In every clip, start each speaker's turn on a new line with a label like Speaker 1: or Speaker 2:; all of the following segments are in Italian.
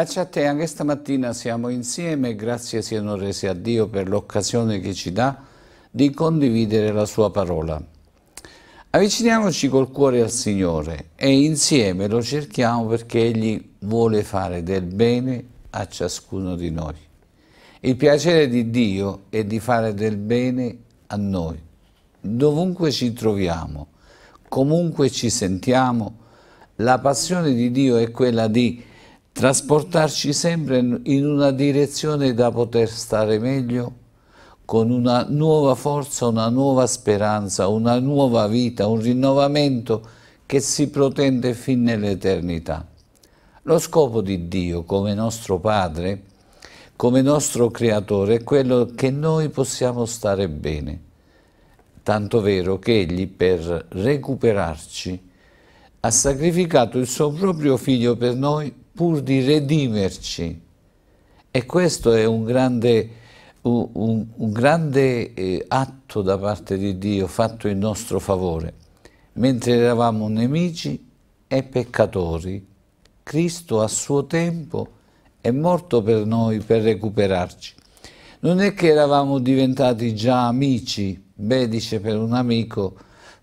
Speaker 1: Pace a te, anche stamattina siamo insieme e grazie siano resi a Dio per l'occasione che ci dà di condividere la sua parola. Avviciniamoci col cuore al Signore e insieme lo cerchiamo perché Egli vuole fare del bene a ciascuno di noi. Il piacere di Dio è di fare del bene a noi, dovunque ci troviamo, comunque ci sentiamo, la passione di Dio è quella di trasportarci sempre in una direzione da poter stare meglio, con una nuova forza, una nuova speranza, una nuova vita, un rinnovamento che si protende fin nell'eternità. Lo scopo di Dio come nostro Padre, come nostro Creatore, è quello che noi possiamo stare bene, tanto vero che Egli per recuperarci ha sacrificato il suo proprio Figlio per noi pur di redimerci. E questo è un grande, un, un grande eh, atto da parte di Dio fatto in nostro favore. Mentre eravamo nemici e peccatori, Cristo a suo tempo è morto per noi per recuperarci. Non è che eravamo diventati già amici, beh dice per un amico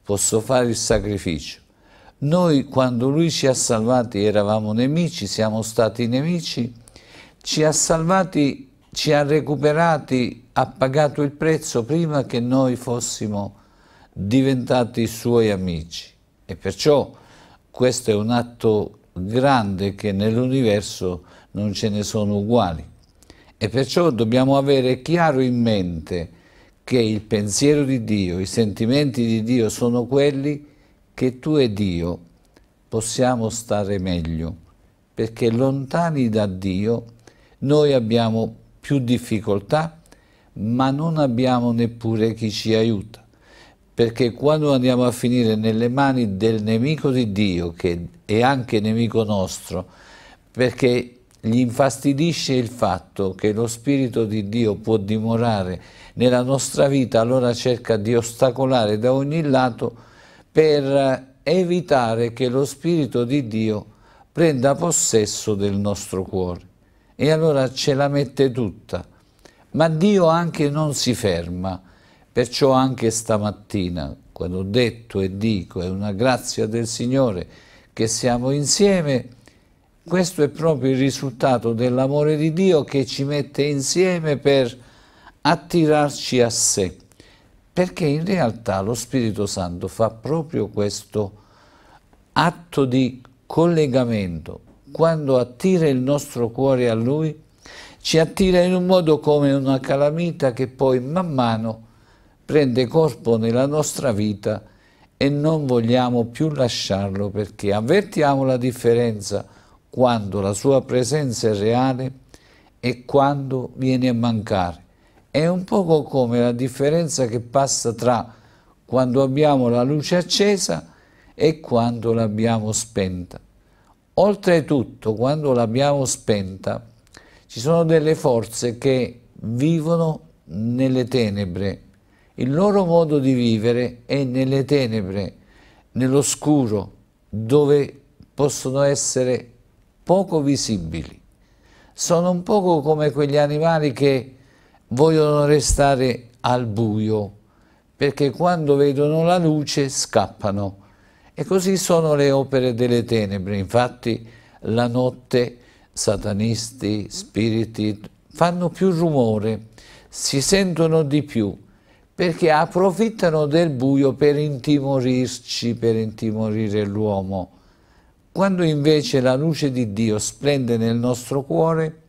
Speaker 1: posso fare il sacrificio. Noi quando Lui ci ha salvati eravamo nemici, siamo stati nemici, ci ha salvati, ci ha recuperati, ha pagato il prezzo prima che noi fossimo diventati Suoi amici. E perciò questo è un atto grande che nell'universo non ce ne sono uguali. E perciò dobbiamo avere chiaro in mente che il pensiero di Dio, i sentimenti di Dio sono quelli che tu e Dio possiamo stare meglio, perché lontani da Dio noi abbiamo più difficoltà, ma non abbiamo neppure chi ci aiuta, perché quando andiamo a finire nelle mani del nemico di Dio, che è anche nemico nostro, perché gli infastidisce il fatto che lo Spirito di Dio può dimorare nella nostra vita, allora cerca di ostacolare da ogni lato per evitare che lo Spirito di Dio prenda possesso del nostro cuore. E allora ce la mette tutta. Ma Dio anche non si ferma, perciò anche stamattina, quando ho detto e dico, è una grazia del Signore che siamo insieme, questo è proprio il risultato dell'amore di Dio che ci mette insieme per attirarci a sé perché in realtà lo Spirito Santo fa proprio questo atto di collegamento. Quando attira il nostro cuore a Lui, ci attira in un modo come una calamita che poi man mano prende corpo nella nostra vita e non vogliamo più lasciarlo perché avvertiamo la differenza quando la sua presenza è reale e quando viene a mancare è un poco come la differenza che passa tra quando abbiamo la luce accesa e quando l'abbiamo spenta. Oltretutto, quando l'abbiamo spenta, ci sono delle forze che vivono nelle tenebre. Il loro modo di vivere è nelle tenebre, nell'oscuro, dove possono essere poco visibili. Sono un poco come quegli animali che vogliono restare al buio, perché quando vedono la luce scappano. E così sono le opere delle tenebre. Infatti la notte satanisti, spiriti fanno più rumore, si sentono di più, perché approfittano del buio per intimorirci, per intimorire l'uomo. Quando invece la luce di Dio splende nel nostro cuore,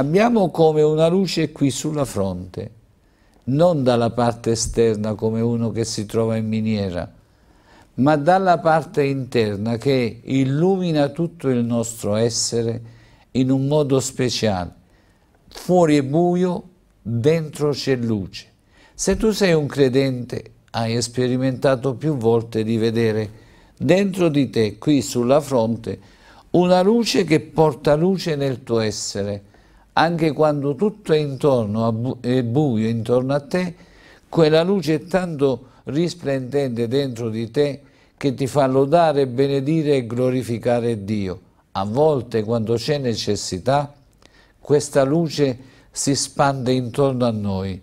Speaker 1: abbiamo come una luce qui sulla fronte, non dalla parte esterna come uno che si trova in miniera, ma dalla parte interna che illumina tutto il nostro essere in un modo speciale. Fuori è buio, dentro c'è luce. Se tu sei un credente, hai sperimentato più volte di vedere dentro di te, qui sulla fronte, una luce che porta luce nel tuo essere anche quando tutto è intorno bu buio intorno a te, quella luce è tanto risplendente dentro di te che ti fa lodare, benedire e glorificare Dio. A volte, quando c'è necessità, questa luce si spande intorno a noi.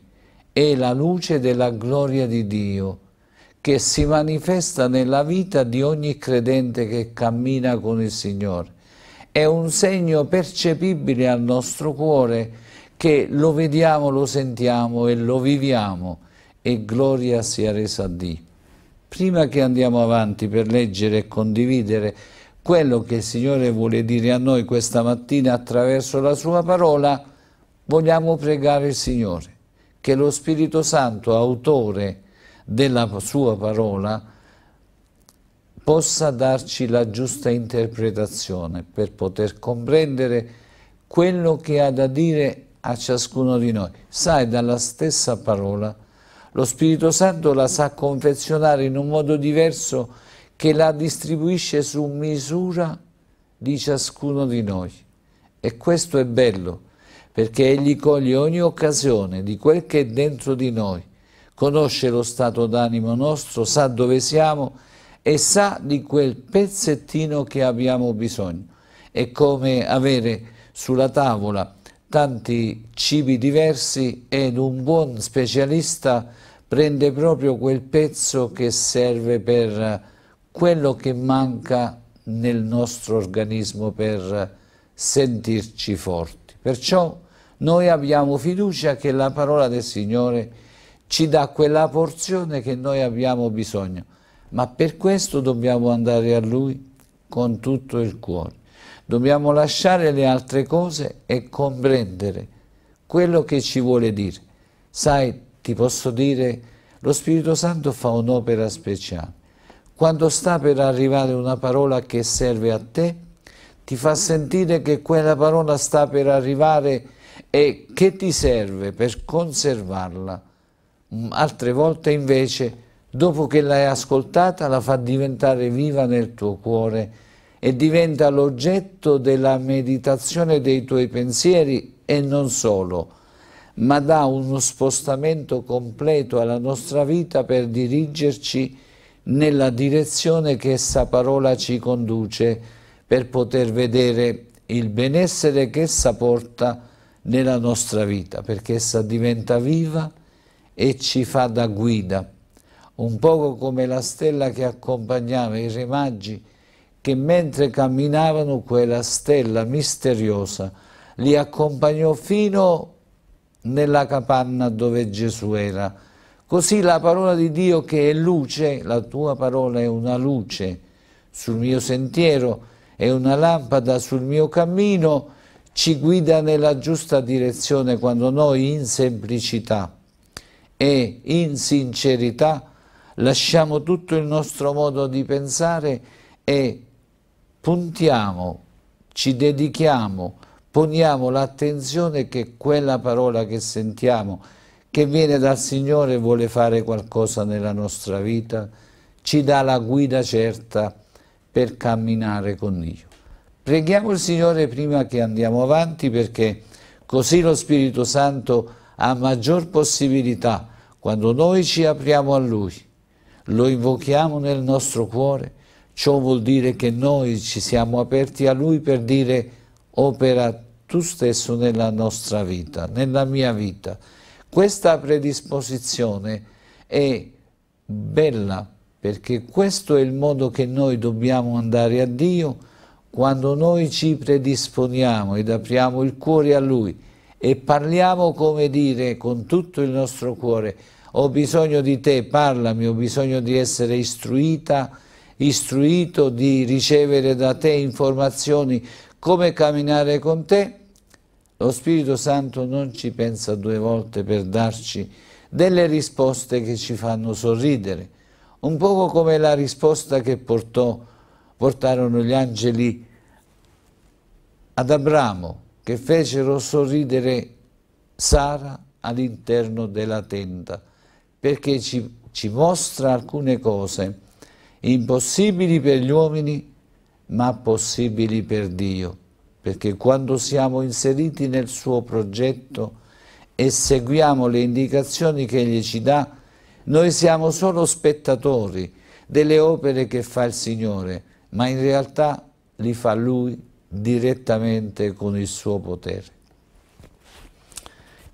Speaker 1: È la luce della gloria di Dio che si manifesta nella vita di ogni credente che cammina con il Signore è un segno percepibile al nostro cuore che lo vediamo, lo sentiamo e lo viviamo e gloria sia resa a Dio. Prima che andiamo avanti per leggere e condividere quello che il Signore vuole dire a noi questa mattina attraverso la sua parola, vogliamo pregare il Signore che lo Spirito Santo, autore della sua parola, possa darci la giusta interpretazione per poter comprendere quello che ha da dire a ciascuno di noi. Sai, dalla stessa parola, lo Spirito Santo la sa confezionare in un modo diverso che la distribuisce su misura di ciascuno di noi. E questo è bello, perché Egli coglie ogni occasione di quel che è dentro di noi, conosce lo stato d'animo nostro, sa dove siamo e sa di quel pezzettino che abbiamo bisogno. È come avere sulla tavola tanti cibi diversi ed un buon specialista prende proprio quel pezzo che serve per quello che manca nel nostro organismo per sentirci forti. Perciò noi abbiamo fiducia che la parola del Signore ci dà quella porzione che noi abbiamo bisogno ma per questo dobbiamo andare a Lui con tutto il cuore. Dobbiamo lasciare le altre cose e comprendere quello che ci vuole dire. Sai, ti posso dire, lo Spirito Santo fa un'opera speciale. Quando sta per arrivare una parola che serve a te, ti fa sentire che quella parola sta per arrivare e che ti serve per conservarla. Mm, altre volte invece dopo che l'hai ascoltata, la fa diventare viva nel tuo cuore e diventa l'oggetto della meditazione dei tuoi pensieri e non solo, ma dà uno spostamento completo alla nostra vita per dirigerci nella direzione che essa parola ci conduce, per poter vedere il benessere che essa porta nella nostra vita, perché essa diventa viva e ci fa da guida un poco come la stella che accompagnava i re maggi che mentre camminavano quella stella misteriosa li accompagnò fino nella capanna dove Gesù era. Così la parola di Dio che è luce, la tua parola è una luce sul mio sentiero, è una lampada sul mio cammino, ci guida nella giusta direzione quando noi in semplicità e in sincerità lasciamo tutto il nostro modo di pensare e puntiamo, ci dedichiamo, poniamo l'attenzione che quella parola che sentiamo, che viene dal Signore, vuole fare qualcosa nella nostra vita, ci dà la guida certa per camminare con Dio. Preghiamo il Signore prima che andiamo avanti perché così lo Spirito Santo ha maggior possibilità quando noi ci apriamo a Lui lo invochiamo nel nostro cuore, ciò vuol dire che noi ci siamo aperti a Lui per dire opera tu stesso nella nostra vita, nella mia vita. Questa predisposizione è bella perché questo è il modo che noi dobbiamo andare a Dio quando noi ci predisponiamo ed apriamo il cuore a Lui e parliamo come dire con tutto il nostro cuore ho bisogno di te, parlami, ho bisogno di essere istruita, istruito, di ricevere da te informazioni, come camminare con te, lo Spirito Santo non ci pensa due volte per darci delle risposte che ci fanno sorridere, un poco come la risposta che portò, portarono gli angeli ad Abramo, che fecero sorridere Sara all'interno della tenda perché ci, ci mostra alcune cose impossibili per gli uomini ma possibili per Dio, perché quando siamo inseriti nel suo progetto e seguiamo le indicazioni che Egli ci dà, noi siamo solo spettatori delle opere che fa il Signore, ma in realtà li fa Lui direttamente con il suo potere.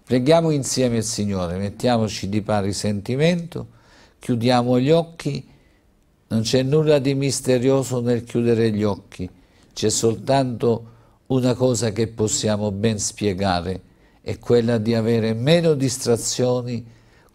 Speaker 1: Preghiamo insieme il Signore, mettiamoci di pari sentimento, chiudiamo gli occhi, non c'è nulla di misterioso nel chiudere gli occhi, c'è soltanto una cosa che possiamo ben spiegare, è quella di avere meno distrazioni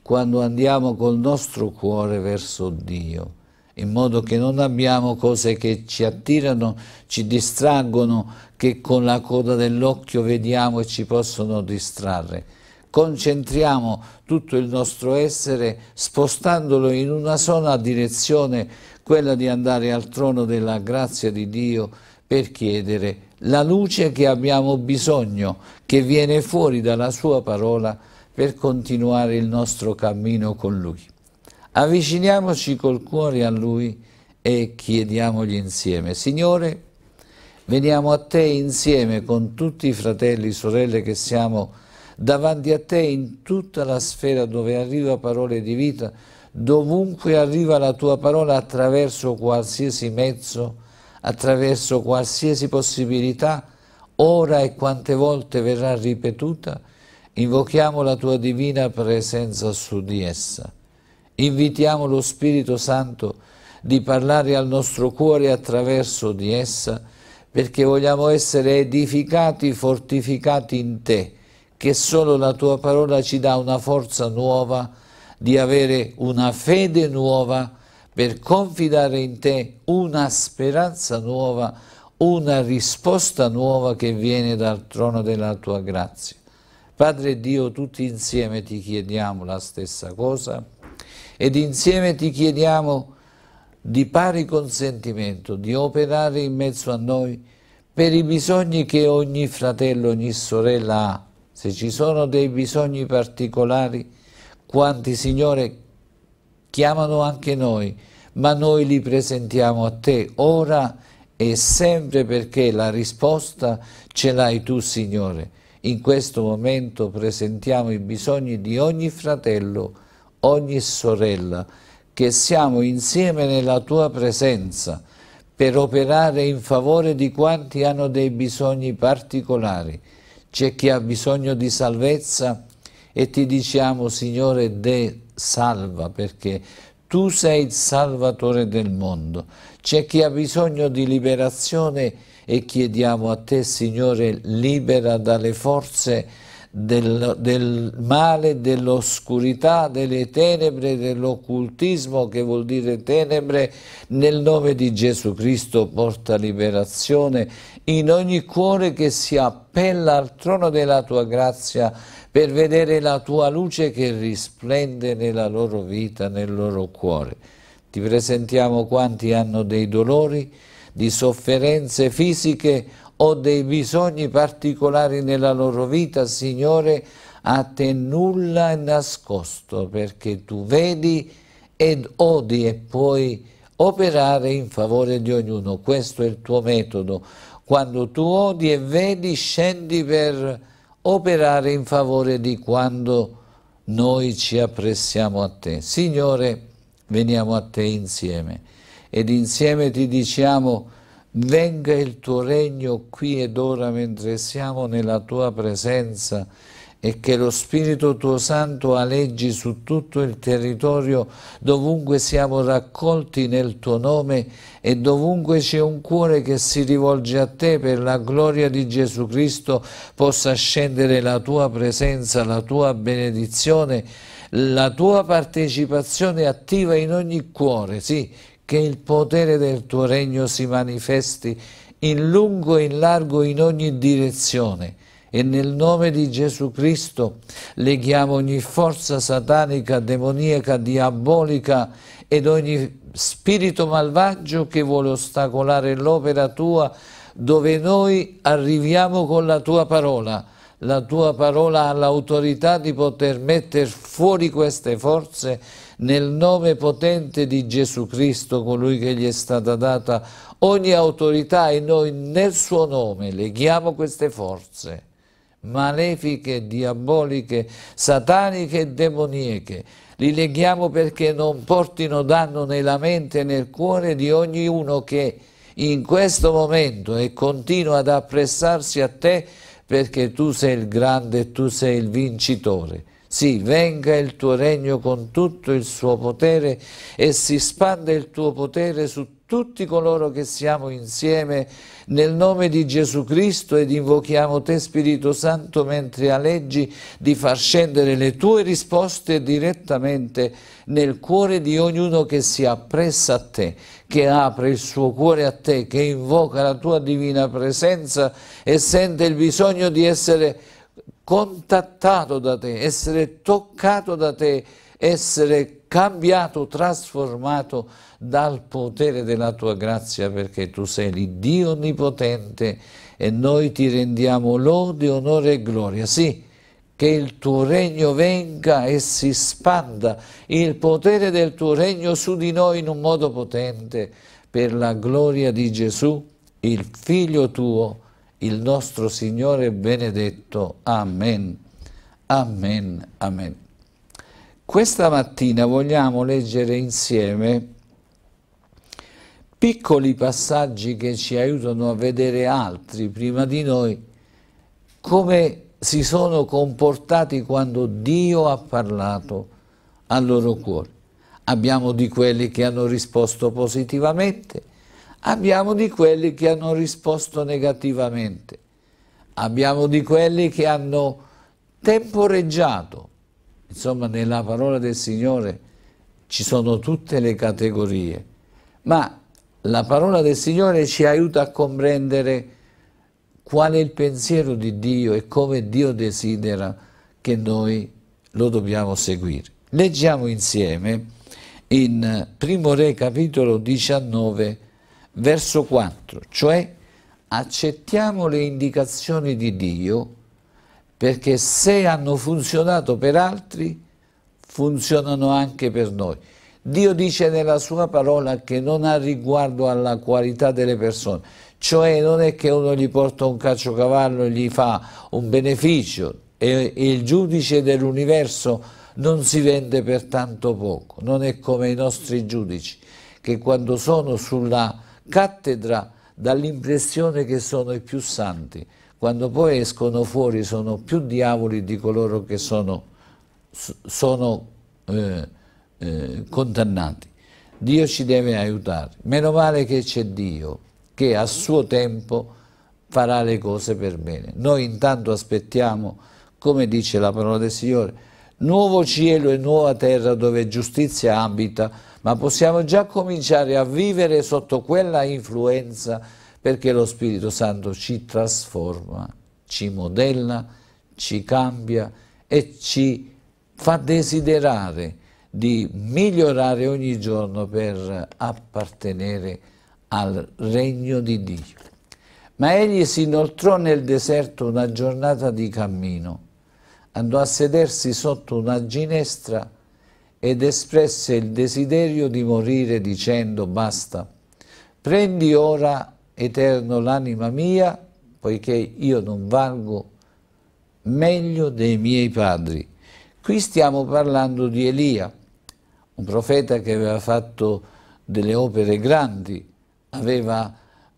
Speaker 1: quando andiamo col nostro cuore verso Dio, in modo che non abbiamo cose che ci attirano, ci distraggono, che con la coda dell'occhio vediamo e ci possono distrarre concentriamo tutto il nostro essere spostandolo in una sola direzione, quella di andare al trono della grazia di Dio per chiedere la luce che abbiamo bisogno, che viene fuori dalla sua parola per continuare il nostro cammino con Lui. Avviciniamoci col cuore a Lui e chiediamogli insieme, Signore, veniamo a Te insieme con tutti i fratelli e sorelle che siamo davanti a te in tutta la sfera dove arriva parole di vita, dovunque arriva la tua parola attraverso qualsiasi mezzo, attraverso qualsiasi possibilità, ora e quante volte verrà ripetuta, invochiamo la tua divina presenza su di essa. Invitiamo lo Spirito Santo di parlare al nostro cuore attraverso di essa, perché vogliamo essere edificati, fortificati in te che solo la tua parola ci dà una forza nuova, di avere una fede nuova per confidare in te, una speranza nuova, una risposta nuova che viene dal trono della tua grazia. Padre Dio, tutti insieme ti chiediamo la stessa cosa ed insieme ti chiediamo di pari consentimento, di operare in mezzo a noi per i bisogni che ogni fratello, ogni sorella ha, se ci sono dei bisogni particolari, quanti Signore chiamano anche noi, ma noi li presentiamo a te ora e sempre perché la risposta ce l'hai tu Signore. In questo momento presentiamo i bisogni di ogni fratello, ogni sorella, che siamo insieme nella tua presenza per operare in favore di quanti hanno dei bisogni particolari. C'è chi ha bisogno di salvezza e ti diciamo Signore de salva perché tu sei il salvatore del mondo. C'è chi ha bisogno di liberazione e chiediamo a te Signore libera dalle forze del, del male, dell'oscurità, delle tenebre, dell'occultismo che vuol dire tenebre, nel nome di Gesù Cristo porta liberazione in ogni cuore che si appella al trono della tua grazia per vedere la tua luce che risplende nella loro vita, nel loro cuore. Ti presentiamo quanti hanno dei dolori, di sofferenze fisiche o dei bisogni particolari nella loro vita, Signore, a te nulla è nascosto perché tu vedi ed odi e puoi operare in favore di ognuno. Questo è il tuo metodo. Quando tu odi e vedi, scendi per operare in favore di quando noi ci appressiamo a te. Signore, veniamo a te insieme ed insieme ti diciamo venga il tuo regno qui ed ora mentre siamo nella tua presenza e che lo Spirito tuo Santo aleggi su tutto il territorio dovunque siamo raccolti nel tuo nome e dovunque c'è un cuore che si rivolge a te per la gloria di Gesù Cristo possa scendere la tua presenza, la tua benedizione, la tua partecipazione attiva in ogni cuore, sì, che il potere del tuo regno si manifesti in lungo e in largo in ogni direzione e nel nome di Gesù Cristo leghiamo ogni forza satanica, demoniaca, diabolica ed ogni spirito malvagio che vuole ostacolare l'opera tua dove noi arriviamo con la tua parola. La tua parola ha l'autorità di poter mettere fuori queste forze nel nome potente di Gesù Cristo, colui che gli è stata data ogni autorità e noi nel suo nome leghiamo queste forze malefiche, diaboliche, sataniche e demonieche. Li leghiamo perché non portino danno nella mente e nel cuore di ognuno che in questo momento e continua ad appressarsi a te perché tu sei il grande e tu sei il vincitore. Sì, venga il tuo regno con tutto il suo potere e si spanda il tuo potere su tutti tutti coloro che siamo insieme nel nome di Gesù Cristo ed invochiamo Te Spirito Santo mentre alleggi di far scendere le Tue risposte direttamente nel cuore di ognuno che si appressa a Te, che apre il suo cuore a Te, che invoca la Tua divina presenza e sente il bisogno di essere contattato da Te, essere toccato da Te, essere cambiato, trasformato dal potere della tua grazia perché tu sei l'Iddio Onnipotente e noi ti rendiamo lode, onore e gloria. Sì, che il tuo regno venga e si spanda il potere del tuo regno su di noi in un modo potente per la gloria di Gesù, il Figlio tuo, il nostro Signore benedetto. Amen. Amen. Amen. Questa mattina vogliamo leggere insieme piccoli passaggi che ci aiutano a vedere altri prima di noi come si sono comportati quando Dio ha parlato al loro cuore. Abbiamo di quelli che hanno risposto positivamente, abbiamo di quelli che hanno risposto negativamente, abbiamo di quelli che hanno temporeggiato Insomma, nella parola del Signore ci sono tutte le categorie, ma la parola del Signore ci aiuta a comprendere qual è il pensiero di Dio e come Dio desidera che noi lo dobbiamo seguire. Leggiamo insieme in Primo Re capitolo 19 verso 4, cioè accettiamo le indicazioni di Dio perché se hanno funzionato per altri, funzionano anche per noi. Dio dice nella sua parola che non ha riguardo alla qualità delle persone, cioè non è che uno gli porta un caciocavallo e gli fa un beneficio e il giudice dell'universo non si vende per tanto poco, non è come i nostri giudici che quando sono sulla cattedra dall'impressione che sono i più santi, quando poi escono fuori sono più diavoli di coloro che sono, sono eh, eh, condannati. Dio ci deve aiutare. Meno male che c'è Dio che a suo tempo farà le cose per bene. Noi intanto aspettiamo, come dice la parola del Signore, nuovo cielo e nuova terra dove giustizia abita, ma possiamo già cominciare a vivere sotto quella influenza perché lo Spirito Santo ci trasforma, ci modella, ci cambia e ci fa desiderare di migliorare ogni giorno per appartenere al regno di Dio. Ma egli si inoltrò nel deserto una giornata di cammino, andò a sedersi sotto una ginestra ed espresse il desiderio di morire dicendo basta, prendi ora eterno l'anima mia, poiché io non valgo meglio dei miei padri. Qui stiamo parlando di Elia, un profeta che aveva fatto delle opere grandi, aveva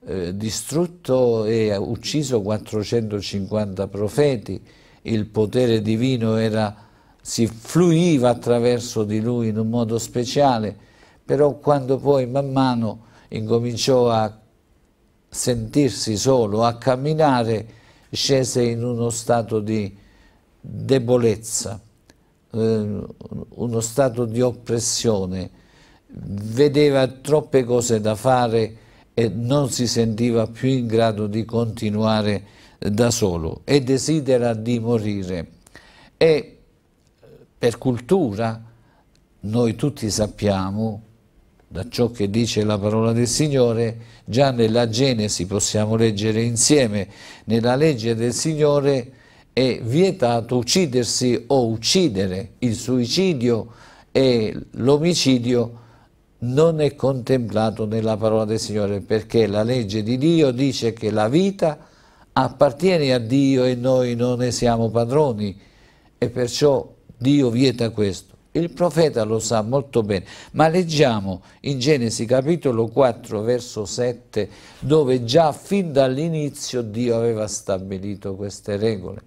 Speaker 1: eh, distrutto e ucciso 450 profeti, il potere divino era, si fluiva attraverso di lui in un modo speciale, però quando poi man mano incominciò a sentirsi solo, a camminare, scese in uno stato di debolezza, eh, uno stato di oppressione, vedeva troppe cose da fare e non si sentiva più in grado di continuare da solo e desidera di morire. E per cultura noi tutti sappiamo da ciò che dice la parola del Signore, già nella Genesi possiamo leggere insieme, nella legge del Signore è vietato uccidersi o uccidere, il suicidio e l'omicidio non è contemplato nella parola del Signore perché la legge di Dio dice che la vita appartiene a Dio e noi non ne siamo padroni e perciò Dio vieta questo. Il profeta lo sa molto bene, ma leggiamo in Genesi capitolo 4 verso 7 dove già fin dall'inizio Dio aveva stabilito queste regole.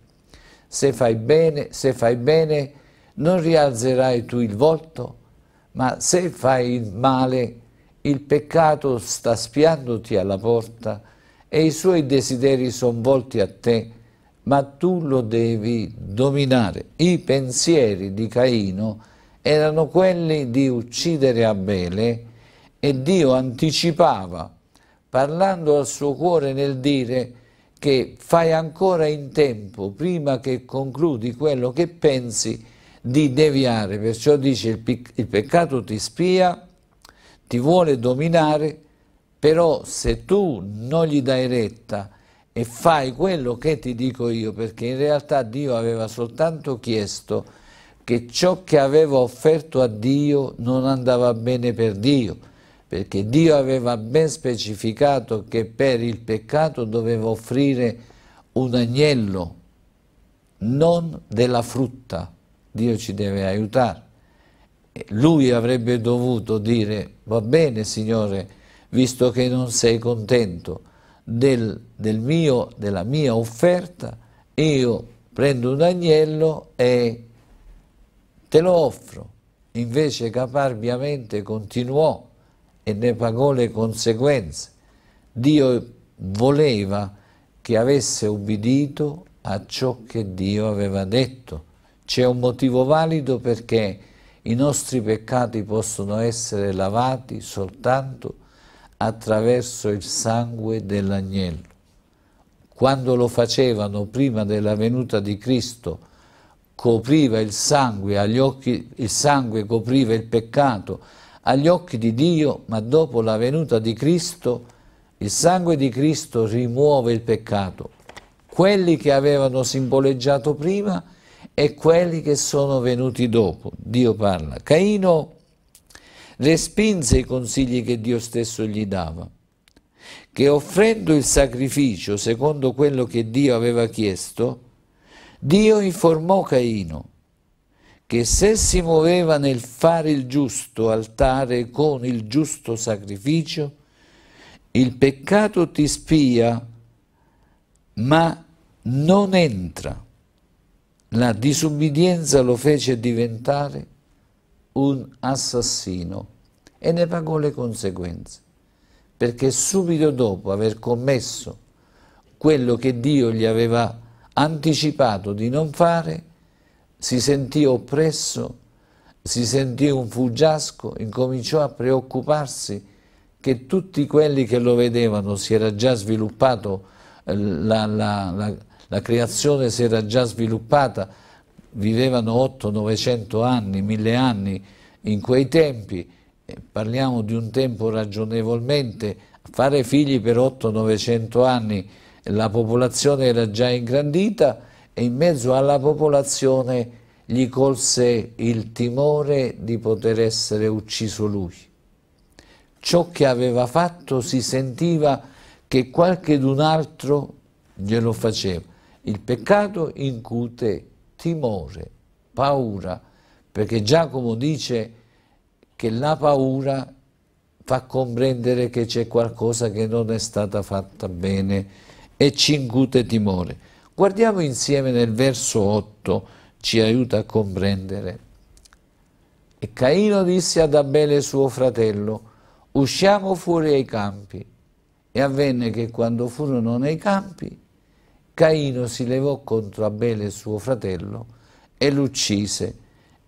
Speaker 1: Se fai bene, se fai bene non rialzerai tu il volto, ma se fai il male il peccato sta spiandoti alla porta e i suoi desideri sono volti a te, ma tu lo devi dominare. I pensieri di Caino erano quelli di uccidere Abele e Dio anticipava, parlando al suo cuore nel dire che fai ancora in tempo, prima che concludi quello che pensi, di deviare. Perciò dice il, il peccato ti spia, ti vuole dominare, però se tu non gli dai retta e fai quello che ti dico io, perché in realtà Dio aveva soltanto chiesto che ciò che aveva offerto a Dio non andava bene per Dio, perché Dio aveva ben specificato che per il peccato doveva offrire un agnello, non della frutta. Dio ci deve aiutare. Lui avrebbe dovuto dire, va bene Signore, visto che non sei contento del, del mio, della mia offerta, io prendo un agnello e te lo offro. Invece caparbiamente continuò e ne pagò le conseguenze. Dio voleva che avesse ubbidito a ciò che Dio aveva detto. C'è un motivo valido perché i nostri peccati possono essere lavati soltanto attraverso il sangue dell'agnello. Quando lo facevano prima della venuta di Cristo, copriva il sangue, agli occhi, il sangue copriva il peccato agli occhi di Dio, ma dopo la venuta di Cristo, il sangue di Cristo rimuove il peccato. Quelli che avevano simboleggiato prima e quelli che sono venuti dopo. Dio parla. Caino respinse i consigli che Dio stesso gli dava, che offrendo il sacrificio secondo quello che Dio aveva chiesto, Dio informò Caino che se si muoveva nel fare il giusto altare con il giusto sacrificio, il peccato ti spia, ma non entra. La disubbidienza lo fece diventare un assassino e ne pagò le conseguenze, perché subito dopo aver commesso quello che Dio gli aveva anticipato di non fare, si sentì oppresso, si sentì un fuggiasco, incominciò a preoccuparsi che tutti quelli che lo vedevano si era già sviluppato, eh, la, la, la, la creazione si era già sviluppata, vivevano 8 900 anni, 1000 anni in quei tempi, parliamo di un tempo ragionevolmente, fare figli per 8-900 anni la popolazione era già ingrandita e in mezzo alla popolazione gli colse il timore di poter essere ucciso lui. Ciò che aveva fatto si sentiva che qualchedun altro glielo faceva. Il peccato incute timore, paura, perché Giacomo dice che la paura fa comprendere che c'è qualcosa che non è stata fatta bene e ci incute timore. Guardiamo insieme nel verso 8, ci aiuta a comprendere. E Caino disse ad Abele suo fratello, usciamo fuori ai campi. E avvenne che quando furono nei campi, Caino si levò contro Abele suo fratello e lo uccise.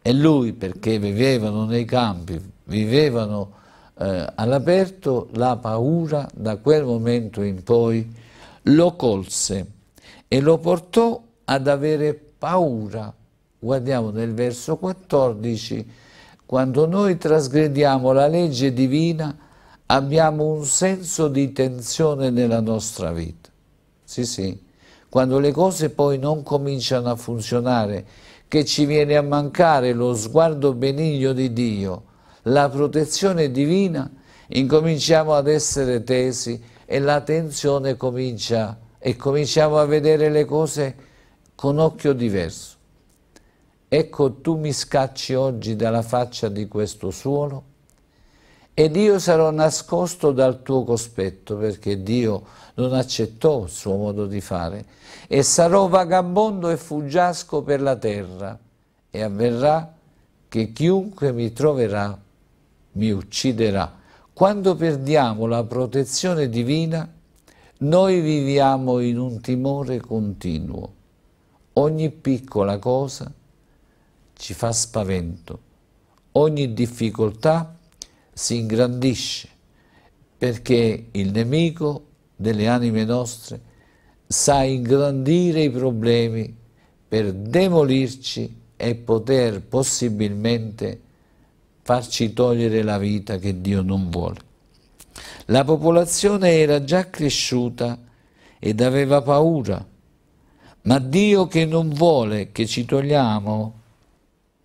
Speaker 1: E lui, perché vivevano nei campi, vivevano eh, all'aperto, la paura da quel momento in poi lo colse e lo portò ad avere paura. Guardiamo nel verso 14, quando noi trasgrediamo la legge divina abbiamo un senso di tensione nella nostra vita. Sì, sì, quando le cose poi non cominciano a funzionare, che ci viene a mancare lo sguardo benigno di Dio, la protezione divina, incominciamo ad essere tesi, e l'attenzione comincia e cominciamo a vedere le cose con occhio diverso. Ecco tu mi scacci oggi dalla faccia di questo suolo ed io sarò nascosto dal tuo cospetto perché Dio non accettò il suo modo di fare e sarò vagabondo e fuggiasco per la terra e avverrà che chiunque mi troverà mi ucciderà. Quando perdiamo la protezione divina, noi viviamo in un timore continuo. Ogni piccola cosa ci fa spavento, ogni difficoltà si ingrandisce perché il nemico delle anime nostre sa ingrandire i problemi per demolirci e poter possibilmente farci togliere la vita che Dio non vuole. La popolazione era già cresciuta ed aveva paura, ma Dio che non vuole che ci togliamo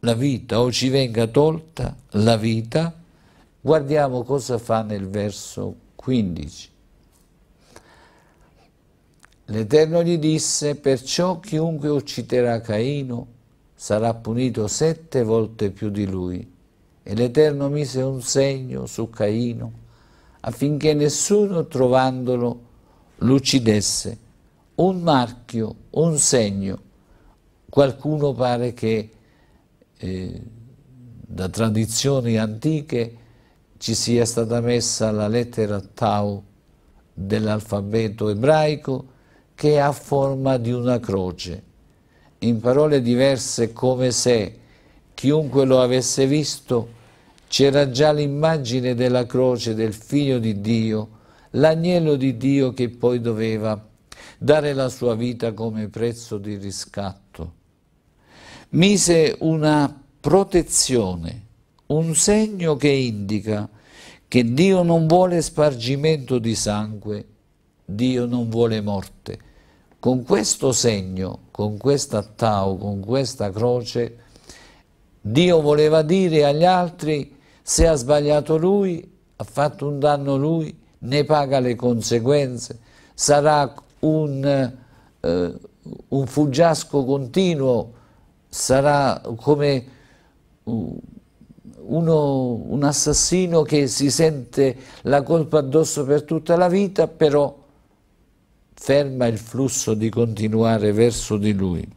Speaker 1: la vita o ci venga tolta la vita, guardiamo cosa fa nel verso 15. L'Eterno gli disse, perciò chiunque ucciderà Caino sarà punito sette volte più di lui. E l'Eterno mise un segno su Caino affinché nessuno trovandolo l'uccidesse. Un marchio, un segno. Qualcuno pare che eh, da tradizioni antiche ci sia stata messa la lettera Tau dell'alfabeto ebraico che ha forma di una croce. In parole diverse, come se chiunque lo avesse visto c'era già l'immagine della croce del figlio di Dio, l'agnello di Dio che poi doveva dare la sua vita come prezzo di riscatto. Mise una protezione, un segno che indica che Dio non vuole spargimento di sangue, Dio non vuole morte. Con questo segno, con questa tau, con questa croce, Dio voleva dire agli altri se ha sbagliato lui, ha fatto un danno lui, ne paga le conseguenze, sarà un, eh, un fuggiasco continuo, sarà come uno, un assassino che si sente la colpa addosso per tutta la vita, però ferma il flusso di continuare verso di lui.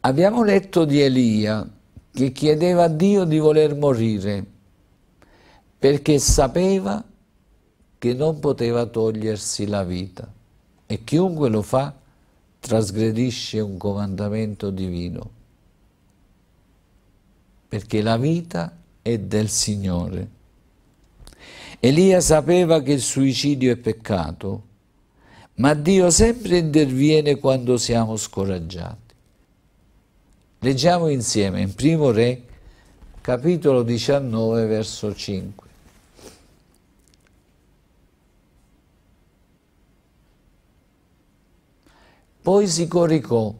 Speaker 1: Abbiamo letto di Elia, che chiedeva a Dio di voler morire, perché sapeva che non poteva togliersi la vita. E chiunque lo fa trasgredisce un comandamento divino, perché la vita è del Signore. Elia sapeva che il suicidio è peccato, ma Dio sempre interviene quando siamo scoraggiati. Leggiamo insieme in primo re, capitolo 19, verso 5. Poi si coricò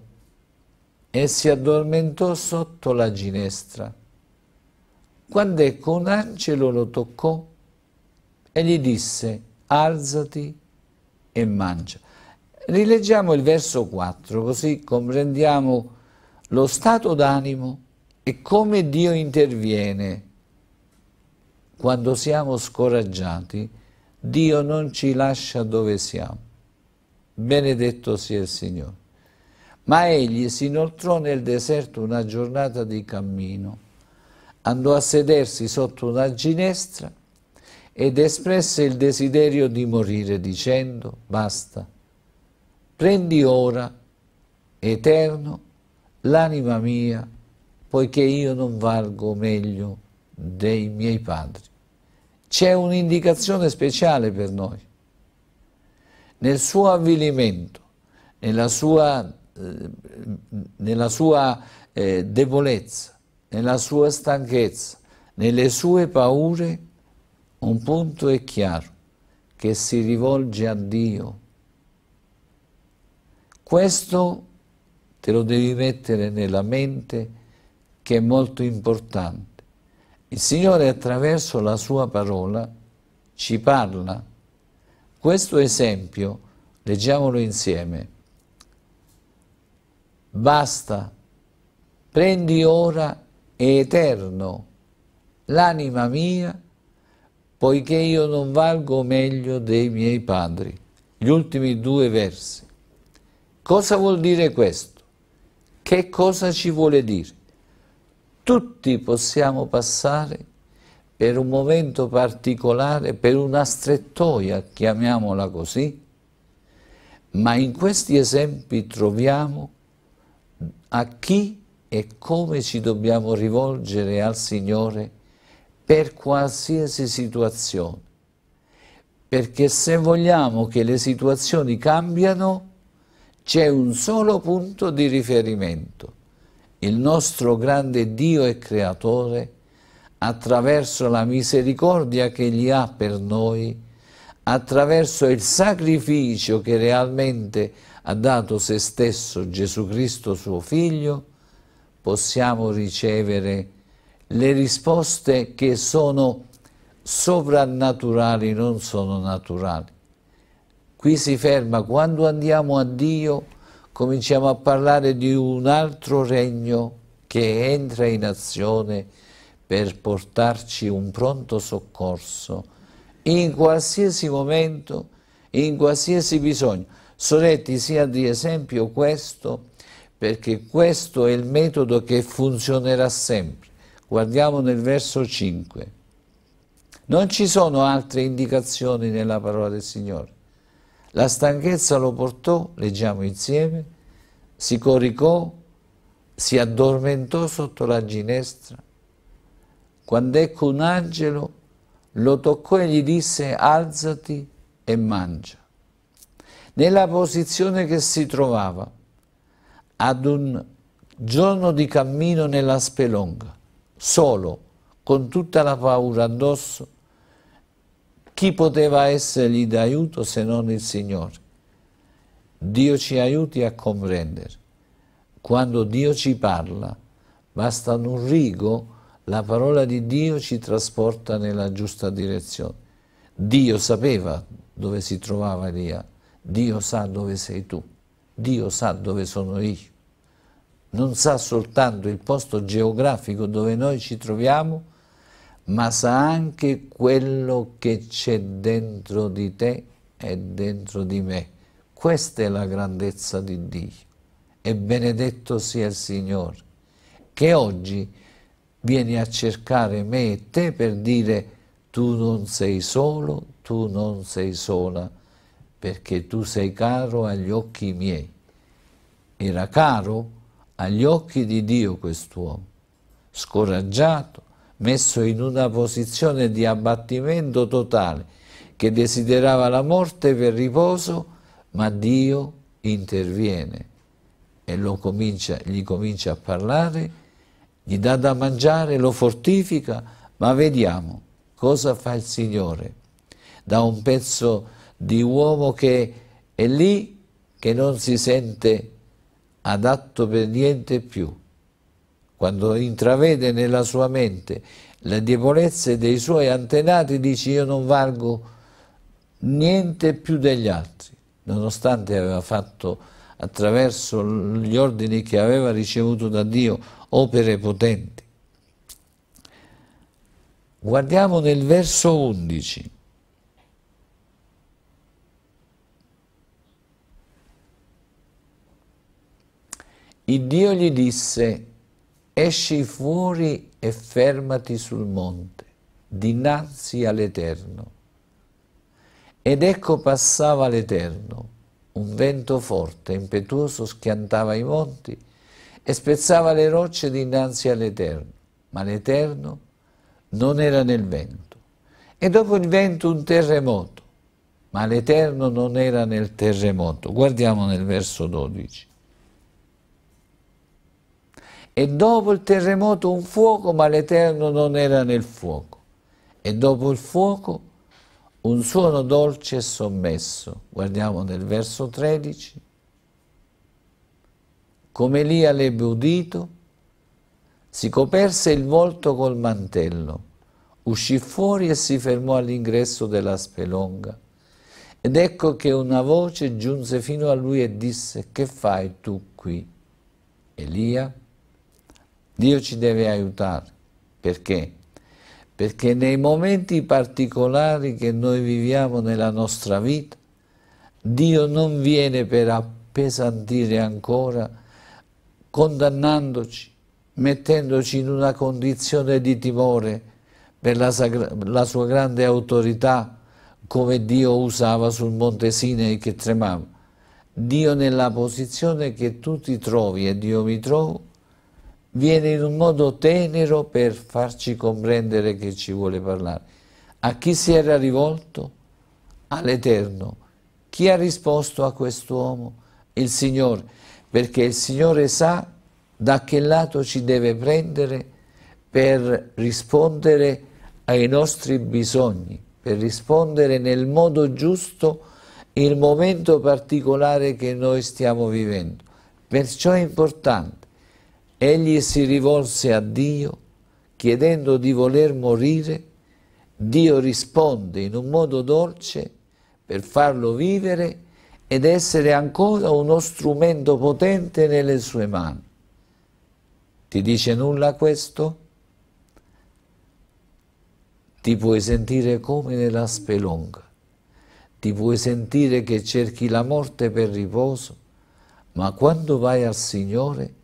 Speaker 1: e si addormentò sotto la ginestra. Quando ecco un angelo lo toccò e gli disse, alzati e mangia. Rileggiamo il verso 4, così comprendiamo lo stato d'animo e come Dio interviene. Quando siamo scoraggiati, Dio non ci lascia dove siamo. Benedetto sia il Signore. Ma egli si inoltrò nel deserto una giornata di cammino, andò a sedersi sotto una ginestra ed espresse il desiderio di morire dicendo, basta, prendi ora, eterno, l'anima mia, poiché io non valgo meglio dei miei padri. C'è un'indicazione speciale per noi. Nel suo avvilimento, nella sua, eh, nella sua eh, debolezza, nella sua stanchezza, nelle sue paure, un punto è chiaro, che si rivolge a Dio. Questo è te lo devi mettere nella mente che è molto importante. Il Signore attraverso la sua parola ci parla. Questo esempio, leggiamolo insieme. Basta, prendi ora e eterno l'anima mia, poiché io non valgo meglio dei miei padri. Gli ultimi due versi. Cosa vuol dire questo? Che cosa ci vuole dire? Tutti possiamo passare per un momento particolare, per una strettoia, chiamiamola così, ma in questi esempi troviamo a chi e come ci dobbiamo rivolgere al Signore per qualsiasi situazione. Perché se vogliamo che le situazioni cambiano, c'è un solo punto di riferimento, il nostro grande Dio e Creatore, attraverso la misericordia che Egli ha per noi, attraverso il sacrificio che realmente ha dato se stesso Gesù Cristo suo Figlio, possiamo ricevere le risposte che sono sovrannaturali, non sono naturali. Qui si ferma, quando andiamo a Dio cominciamo a parlare di un altro regno che entra in azione per portarci un pronto soccorso in qualsiasi momento, in qualsiasi bisogno. Soletti sia di esempio questo perché questo è il metodo che funzionerà sempre. Guardiamo nel verso 5. Non ci sono altre indicazioni nella parola del Signore. La stanchezza lo portò, leggiamo insieme, si coricò, si addormentò sotto la ginestra, quando ecco un angelo lo toccò e gli disse alzati e mangia. Nella posizione che si trovava, ad un giorno di cammino nella spelonca, solo, con tutta la paura addosso, chi poteva essergli d'aiuto se non il Signore? Dio ci aiuti a comprendere. Quando Dio ci parla, basta un rigo, la parola di Dio ci trasporta nella giusta direzione. Dio sapeva dove si trovava Elia, Dio sa dove sei tu, Dio sa dove sono io. Non sa soltanto il posto geografico dove noi ci troviamo, ma sa anche quello che c'è dentro di te e dentro di me. Questa è la grandezza di Dio. E benedetto sia il Signore, che oggi vieni a cercare me e te per dire tu non sei solo, tu non sei sola, perché tu sei caro agli occhi miei. Era caro agli occhi di Dio quest'uomo, scoraggiato, messo in una posizione di abbattimento totale, che desiderava la morte per riposo, ma Dio interviene e comincia, gli comincia a parlare, gli dà da mangiare, lo fortifica, ma vediamo cosa fa il Signore. Da un pezzo di uomo che è lì, che non si sente adatto per niente più, quando intravede nella sua mente le debolezze dei suoi antenati, dice io non valgo niente più degli altri, nonostante aveva fatto attraverso gli ordini che aveva ricevuto da Dio opere potenti. Guardiamo nel verso 11. Il Dio gli disse, Esci fuori e fermati sul monte, dinanzi all'Eterno. Ed ecco passava l'Eterno, un vento forte, impetuoso, schiantava i monti e spezzava le rocce dinanzi all'Eterno, ma l'Eterno non era nel vento. E dopo il vento un terremoto, ma l'Eterno non era nel terremoto. Guardiamo nel verso 12. E dopo il terremoto un fuoco, ma l'Eterno non era nel fuoco. E dopo il fuoco un suono dolce e sommesso. Guardiamo nel verso 13. Come Elia l'ebbe udito, si coperse il volto col mantello, uscì fuori e si fermò all'ingresso della spelonga. Ed ecco che una voce giunse fino a lui e disse, che fai tu qui, Elia? Dio ci deve aiutare. Perché? Perché nei momenti particolari che noi viviamo nella nostra vita, Dio non viene per appesantire ancora, condannandoci, mettendoci in una condizione di timore per la, la sua grande autorità, come Dio usava sul monte Sinei che tremava. Dio nella posizione che tu ti trovi e Dio mi trovo, viene in un modo tenero per farci comprendere che ci vuole parlare. A chi si era rivolto? All'Eterno. Chi ha risposto a quest'uomo? Il Signore, perché il Signore sa da che lato ci deve prendere per rispondere ai nostri bisogni, per rispondere nel modo giusto il momento particolare che noi stiamo vivendo. Perciò è importante Egli si rivolse a Dio chiedendo di voler morire, Dio risponde in un modo dolce per farlo vivere ed essere ancora uno strumento potente nelle sue mani. Ti dice nulla questo? Ti puoi sentire come nella spelonca, ti puoi sentire che cerchi la morte per riposo, ma quando vai al Signore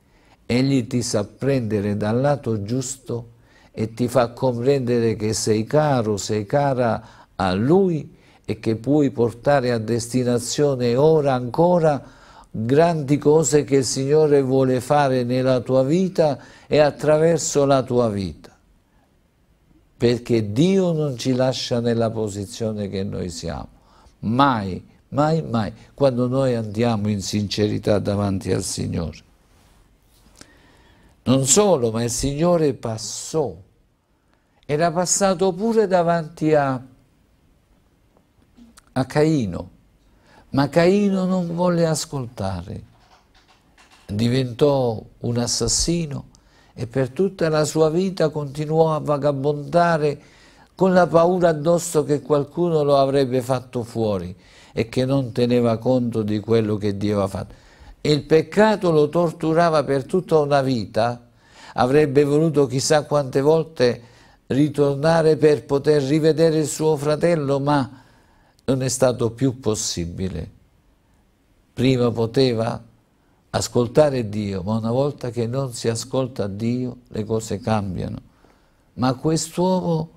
Speaker 1: Egli ti sa prendere dal lato giusto e ti fa comprendere che sei caro, sei cara a Lui e che puoi portare a destinazione ora ancora grandi cose che il Signore vuole fare nella tua vita e attraverso la tua vita. Perché Dio non ci lascia nella posizione che noi siamo, mai, mai, mai, quando noi andiamo in sincerità davanti al Signore. Non solo, ma il Signore passò, era passato pure davanti a, a Caino, ma Caino non volle ascoltare, diventò un assassino e per tutta la sua vita continuò a vagabondare con la paura addosso che qualcuno lo avrebbe fatto fuori e che non teneva conto di quello che Dio aveva fatto il peccato lo torturava per tutta una vita, avrebbe voluto chissà quante volte ritornare per poter rivedere il suo fratello, ma non è stato più possibile. Prima poteva ascoltare Dio, ma una volta che non si ascolta Dio le cose cambiano. Ma quest'uomo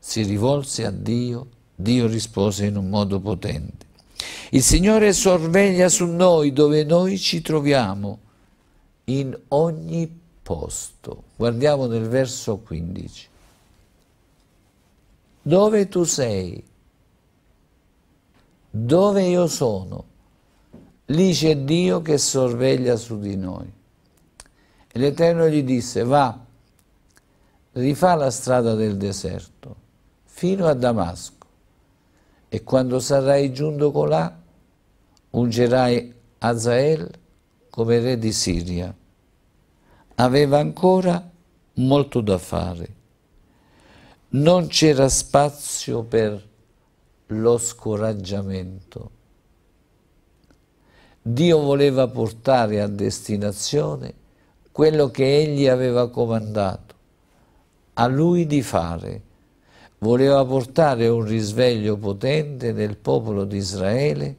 Speaker 1: si rivolse a Dio, Dio rispose in un modo potente. Il Signore sorveglia su noi dove noi ci troviamo, in ogni posto. Guardiamo nel verso 15. Dove tu sei, dove io sono, lì c'è Dio che sorveglia su di noi. E l'Eterno gli disse, va, rifà la strada del deserto, fino a Damasco. E quando sarai giunto colà, ungerai Azael come re di Siria. Aveva ancora molto da fare. Non c'era spazio per lo scoraggiamento. Dio voleva portare a destinazione quello che egli aveva comandato a lui di fare voleva portare un risveglio potente nel popolo di Israele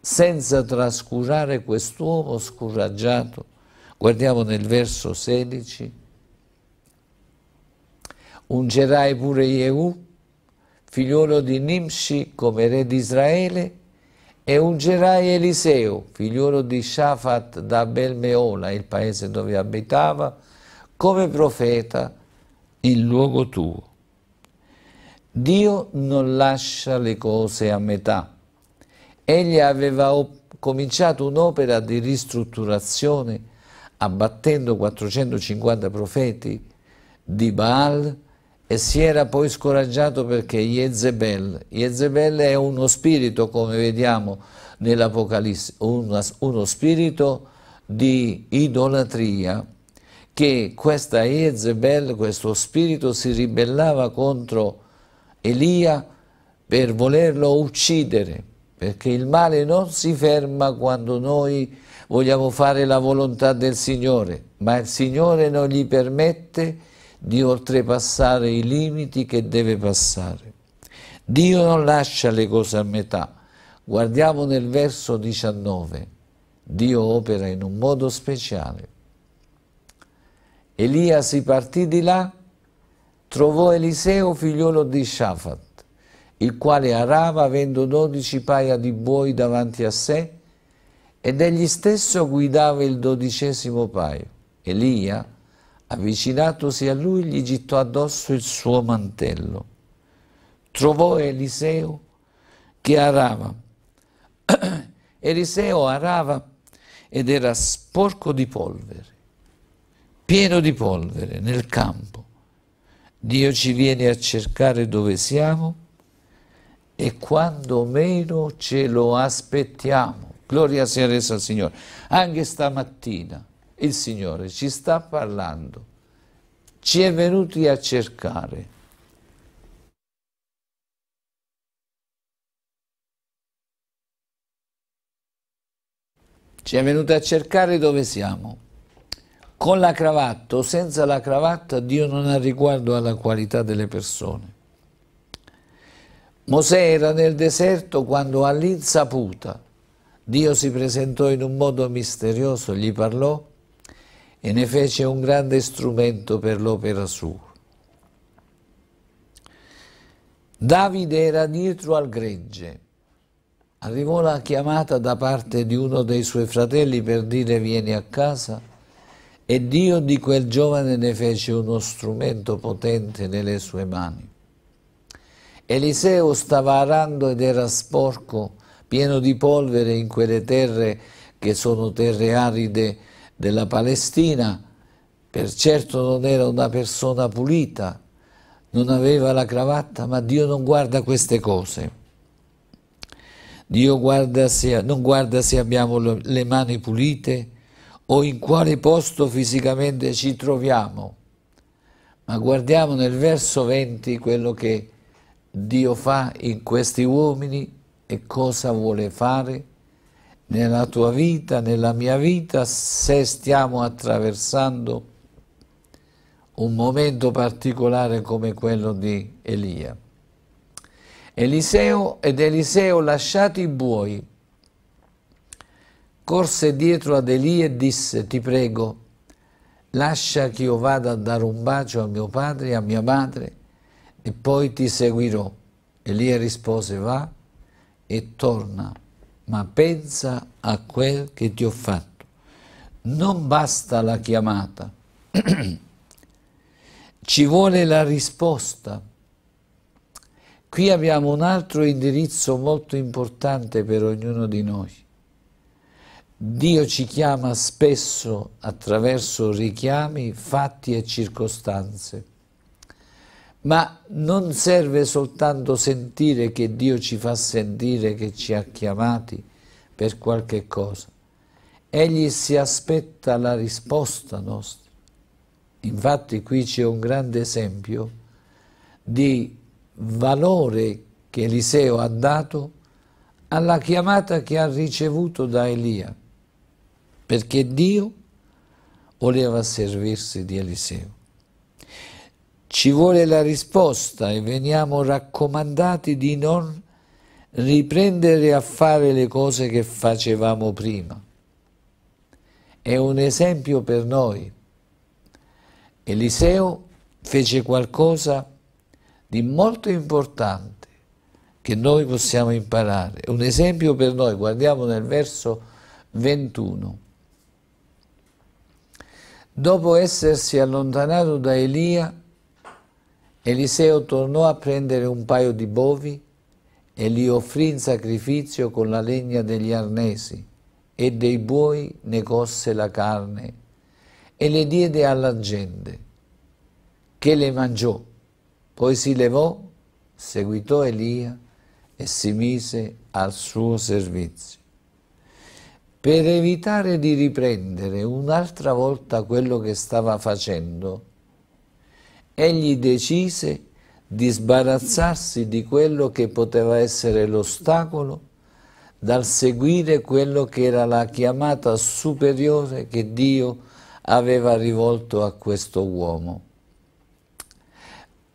Speaker 1: senza trascurare quest'uomo scoraggiato. Guardiamo nel verso 16. Ungerai pure Jehu, figliuolo di Nimshi, come re di Israele, e ungerai Eliseo, figliuolo di Shafat da Belmeola, il paese dove abitava, come profeta in luogo tuo. Dio non lascia le cose a metà. Egli aveva cominciato un'opera di ristrutturazione abbattendo 450 profeti di Baal e si era poi scoraggiato perché Jezebel, Jezebel è uno spirito come vediamo nell'Apocalisse, uno, uno spirito di idolatria che questa Jezebel, questo spirito si ribellava contro Elia per volerlo uccidere, perché il male non si ferma quando noi vogliamo fare la volontà del Signore, ma il Signore non gli permette di oltrepassare i limiti che deve passare. Dio non lascia le cose a metà. Guardiamo nel verso 19. Dio opera in un modo speciale. Elia si partì di là trovò Eliseo figliolo di Shafat, il quale arava avendo dodici paia di buoi davanti a sé ed egli stesso guidava il dodicesimo paio. Elia, avvicinatosi a lui, gli gittò addosso il suo mantello. Trovò Eliseo che arava. Eliseo arava ed era sporco di polvere, pieno di polvere nel campo. Dio ci viene a cercare dove siamo e quando meno ce lo aspettiamo. Gloria sia resa al Signore. Anche stamattina il Signore ci sta parlando, ci è venuti a cercare. Ci è venuto a cercare dove siamo. Con la cravatta o senza la cravatta Dio non ha riguardo alla qualità delle persone. Mosè era nel deserto quando all'insaputa Dio si presentò in un modo misterioso, gli parlò e ne fece un grande strumento per l'opera sua. Davide era dietro al gregge. Arrivò la chiamata da parte di uno dei suoi fratelli per dire vieni a casa e Dio di quel giovane ne fece uno strumento potente nelle sue mani. Eliseo stava arando ed era sporco, pieno di polvere in quelle terre che sono terre aride della Palestina, per certo non era una persona pulita, non aveva la cravatta, ma Dio non guarda queste cose. Dio guarda se, non guarda se abbiamo le mani pulite, o in quale posto fisicamente ci troviamo, ma guardiamo nel verso 20 quello che Dio fa in questi uomini e cosa vuole fare nella tua vita, nella mia vita, se stiamo attraversando un momento particolare come quello di Elia. Eliseo ed Eliseo lasciati i buoi corse dietro ad Elia e disse, ti prego, lascia che io vada a dare un bacio a mio padre e a mia madre e poi ti seguirò. Elia rispose, va e torna, ma pensa a quel che ti ho fatto. Non basta la chiamata, ci vuole la risposta. Qui abbiamo un altro indirizzo molto importante per ognuno di noi Dio ci chiama spesso attraverso richiami, fatti e circostanze, ma non serve soltanto sentire che Dio ci fa sentire che ci ha chiamati per qualche cosa. Egli si aspetta la risposta nostra. Infatti qui c'è un grande esempio di valore che Eliseo ha dato alla chiamata che ha ricevuto da Elia perché Dio voleva servirsi di Eliseo. Ci vuole la risposta e veniamo raccomandati di non riprendere a fare le cose che facevamo prima. È un esempio per noi. Eliseo fece qualcosa di molto importante che noi possiamo imparare. Un esempio per noi, guardiamo nel verso 21. Dopo essersi allontanato da Elia, Eliseo tornò a prendere un paio di bovi e li offrì in sacrificio con la legna degli arnesi e dei buoi ne cosse la carne e le diede alla gente, che le mangiò. Poi si levò, seguitò Elia e si mise al suo servizio per evitare di riprendere un'altra volta quello che stava facendo. Egli decise di sbarazzarsi di quello che poteva essere l'ostacolo dal seguire quello che era la chiamata superiore che Dio aveva rivolto a questo uomo.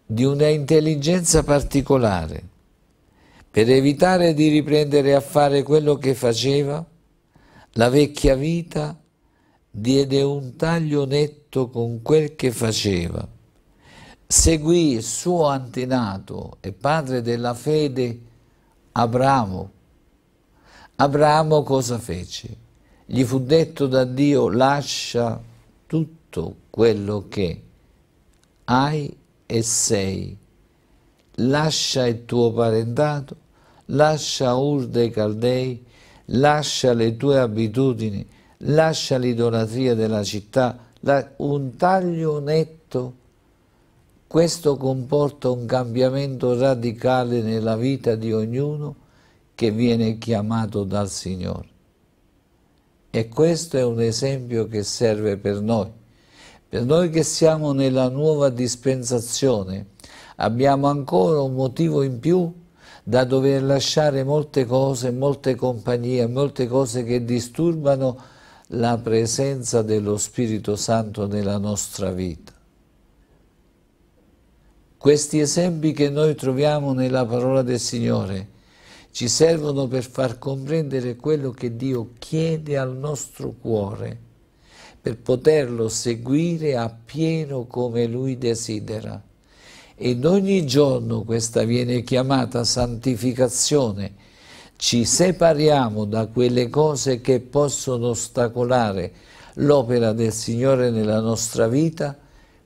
Speaker 1: Di una intelligenza particolare, per evitare di riprendere a fare quello che faceva, la vecchia vita diede un taglio netto con quel che faceva. Seguì il suo antenato e padre della fede, Abramo. Abramo cosa fece? Gli fu detto da Dio, lascia tutto quello che hai e sei. Lascia il tuo parentato, lascia Ur dei Caldei lascia le tue abitudini, lascia l'idolatria della città, la, un taglio netto, questo comporta un cambiamento radicale nella vita di ognuno che viene chiamato dal Signore. E questo è un esempio che serve per noi. Per noi che siamo nella nuova dispensazione abbiamo ancora un motivo in più da dover lasciare molte cose, molte compagnie, molte cose che disturbano la presenza dello Spirito Santo nella nostra vita. Questi esempi che noi troviamo nella parola del Signore ci servono per far comprendere quello che Dio chiede al nostro cuore, per poterlo seguire appieno come Lui desidera ed ogni giorno questa viene chiamata santificazione, ci separiamo da quelle cose che possono ostacolare l'opera del Signore nella nostra vita,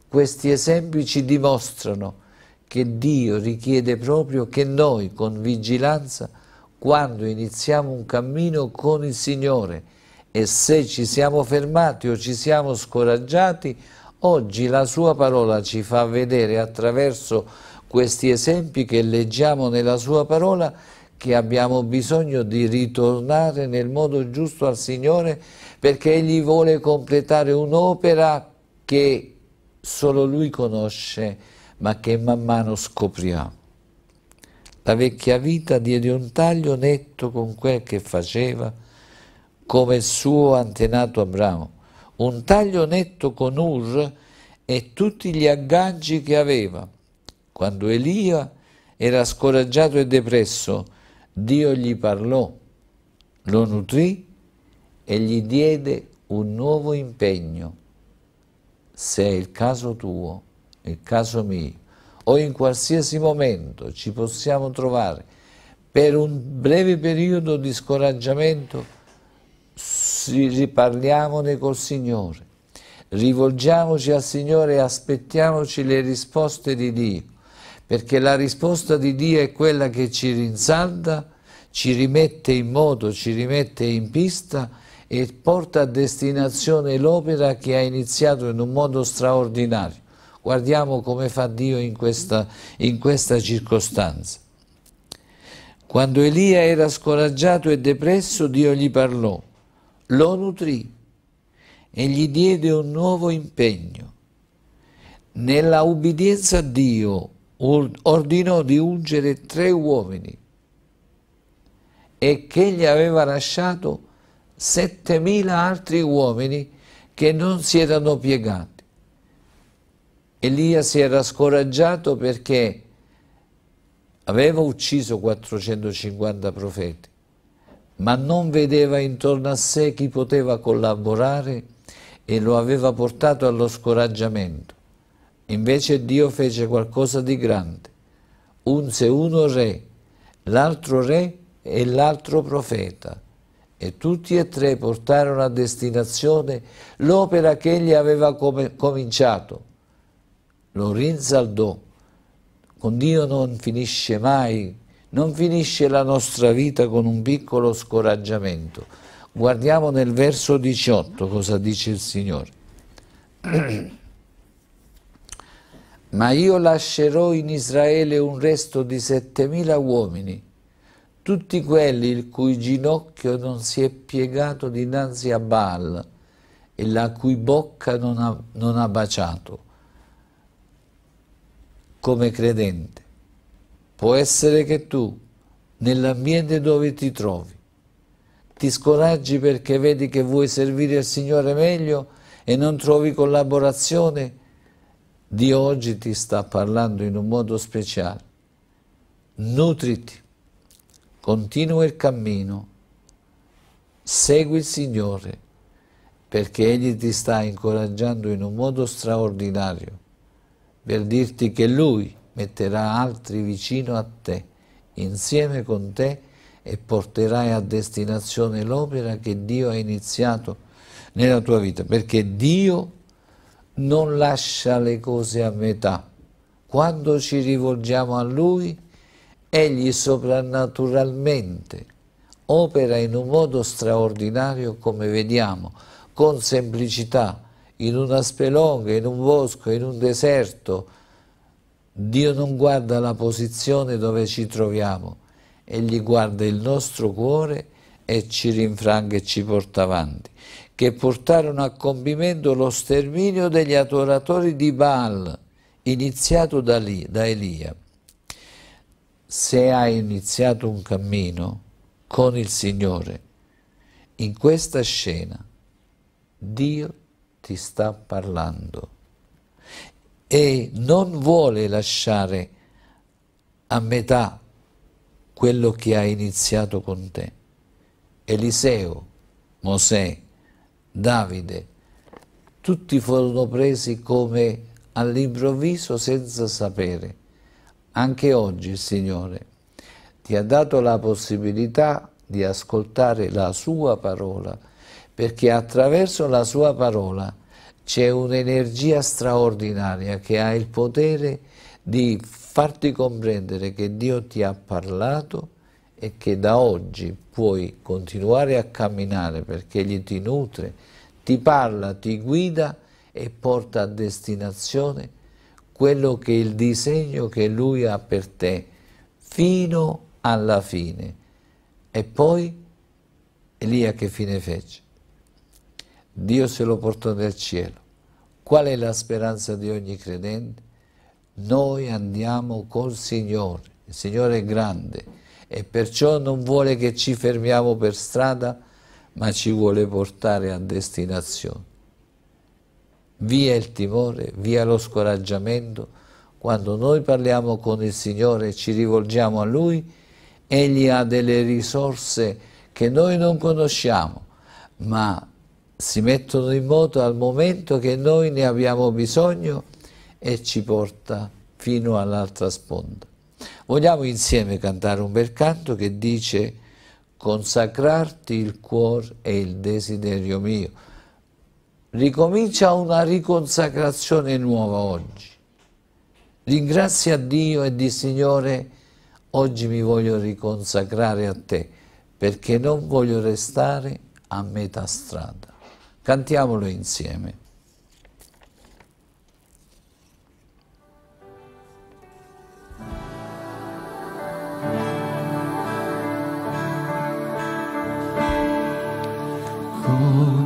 Speaker 1: questi esempi ci dimostrano che Dio richiede proprio che noi con vigilanza, quando iniziamo un cammino con il Signore e se ci siamo fermati o ci siamo scoraggiati Oggi la sua parola ci fa vedere attraverso questi esempi che leggiamo nella sua parola che abbiamo bisogno di ritornare nel modo giusto al Signore perché Egli vuole completare un'opera che solo Lui conosce ma che man mano scopriamo. La vecchia vita diede un taglio netto con quel che faceva come suo antenato Abramo un taglio netto con Ur e tutti gli aggaggi che aveva. Quando Elia era scoraggiato e depresso, Dio gli parlò, lo nutrì e gli diede un nuovo impegno. Se è il caso tuo, il caso mio, o in qualsiasi momento ci possiamo trovare per un breve periodo di scoraggiamento, riparliamone col Signore. Rivolgiamoci al Signore e aspettiamoci le risposte di Dio, perché la risposta di Dio è quella che ci rinsalda, ci rimette in moto, ci rimette in pista e porta a destinazione l'opera che ha iniziato in un modo straordinario. Guardiamo come fa Dio in questa, in questa circostanza. Quando Elia era scoraggiato e depresso, Dio gli parlò lo nutrì e gli diede un nuovo impegno. Nella ubbidienza a Dio ordinò di ungere tre uomini e che gli aveva lasciato 7.000 altri uomini che non si erano piegati. Elia si era scoraggiato perché aveva ucciso 450 profeti ma non vedeva intorno a sé chi poteva collaborare e lo aveva portato allo scoraggiamento. Invece Dio fece qualcosa di grande, unse uno re, l'altro re e l'altro profeta, e tutti e tre portarono a destinazione l'opera che egli aveva com cominciato. Lo rinsaldò, con Dio non finisce mai non finisce la nostra vita con un piccolo scoraggiamento. Guardiamo nel verso 18 cosa dice il Signore. Ma io lascerò in Israele un resto di settemila uomini, tutti quelli il cui ginocchio non si è piegato dinanzi a Baal e la cui bocca non ha, non ha baciato come credente Può essere che tu, nell'ambiente dove ti trovi, ti scoraggi perché vedi che vuoi servire il Signore meglio e non trovi collaborazione. Dio oggi ti sta parlando in un modo speciale. Nutriti, continua il cammino, segui il Signore perché Egli ti sta incoraggiando in un modo straordinario per dirti che Lui metterà altri vicino a te, insieme con te, e porterai a destinazione l'opera che Dio ha iniziato nella tua vita, perché Dio non lascia le cose a metà. Quando ci rivolgiamo a Lui, Egli soprannaturalmente opera in un modo straordinario come vediamo, con semplicità, in una spelonga, in un bosco, in un deserto, Dio non guarda la posizione dove ci troviamo, Egli guarda il nostro cuore e ci rinfranca e ci porta avanti, che portarono a compimento lo sterminio degli adoratori di Baal, iniziato da, lì, da Elia. Se hai iniziato un cammino con il Signore, in questa scena Dio ti sta parlando e non vuole lasciare a metà quello che ha iniziato con te. Eliseo, Mosè, Davide, tutti furono presi come all'improvviso senza sapere. Anche oggi il Signore ti ha dato la possibilità di ascoltare la sua parola, perché attraverso la sua parola c'è un'energia straordinaria che ha il potere di farti comprendere che Dio ti ha parlato e che da oggi puoi continuare a camminare perché Egli ti nutre, ti parla, ti guida e porta a destinazione quello che è il disegno che Lui ha per te fino alla fine. E poi Elia che fine fece? Dio se lo portò nel cielo. Qual è la speranza di ogni credente? Noi andiamo col Signore, il Signore è grande e perciò non vuole che ci fermiamo per strada, ma ci vuole portare a destinazione. Via il timore, via lo scoraggiamento. Quando noi parliamo con il Signore e ci rivolgiamo a Lui, Egli ha delle risorse che noi non conosciamo, ma si mettono in moto al momento che noi ne abbiamo bisogno e ci porta fino all'altra sponda. Vogliamo insieme cantare un bel canto che dice consacrarti il cuore e il desiderio mio. Ricomincia una riconsacrazione nuova oggi. Ringrazia Dio e di Signore, oggi mi voglio riconsacrare a te perché non voglio restare a metà strada. Cantiamolo insieme. Con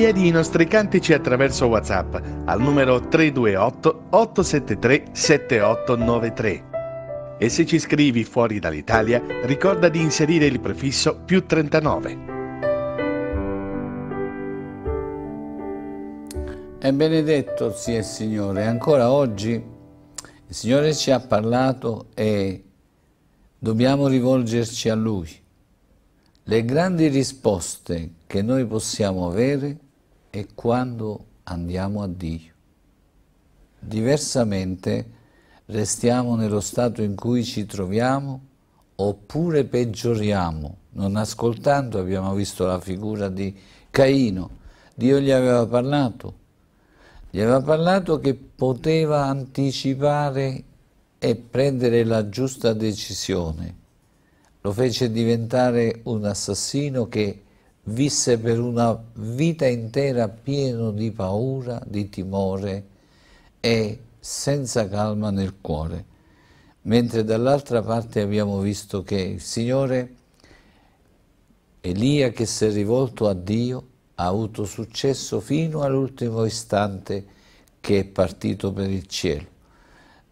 Speaker 1: richiedi i nostri cantici attraverso WhatsApp al numero 328 873 7893. E se ci scrivi fuori dall'Italia, ricorda di inserire il prefisso più 39. È benedetto sia il Signore. Ancora oggi il Signore ci ha parlato e dobbiamo rivolgerci a Lui. Le grandi risposte che noi possiamo avere e quando andiamo a Dio. Diversamente restiamo nello stato in cui ci troviamo oppure peggioriamo. Non ascoltando abbiamo visto la figura di Caino. Dio gli aveva parlato. Gli aveva parlato che poteva anticipare e prendere la giusta decisione. Lo fece diventare un assassino che visse per una vita intera pieno di paura, di timore e senza calma nel cuore. Mentre dall'altra parte abbiamo visto che il Signore, Elia che si è rivolto a Dio, ha avuto successo fino all'ultimo istante che è partito per il cielo.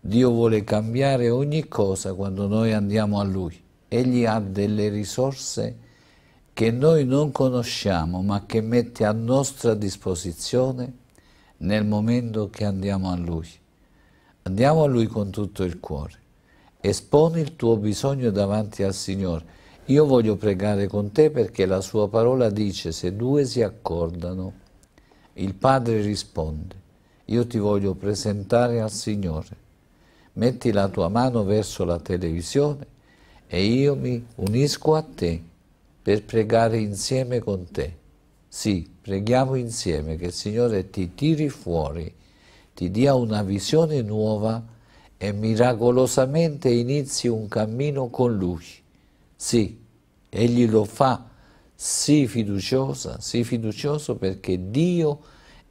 Speaker 1: Dio vuole cambiare ogni cosa quando noi andiamo a Lui. Egli ha delle risorse importanti che noi non conosciamo ma che mette a nostra disposizione nel momento che andiamo a Lui. Andiamo a Lui con tutto il cuore. Esponi il tuo bisogno davanti al Signore. Io voglio pregare con te perché la sua parola dice se due si accordano, il Padre risponde, io ti voglio presentare al Signore. Metti la tua mano verso la televisione e io mi unisco a te per pregare insieme con te. Sì, preghiamo insieme che il Signore ti tiri fuori, ti dia una visione nuova e miracolosamente inizi un cammino con Lui. Sì, Egli lo fa. Sii fiduciosa, sii fiducioso perché Dio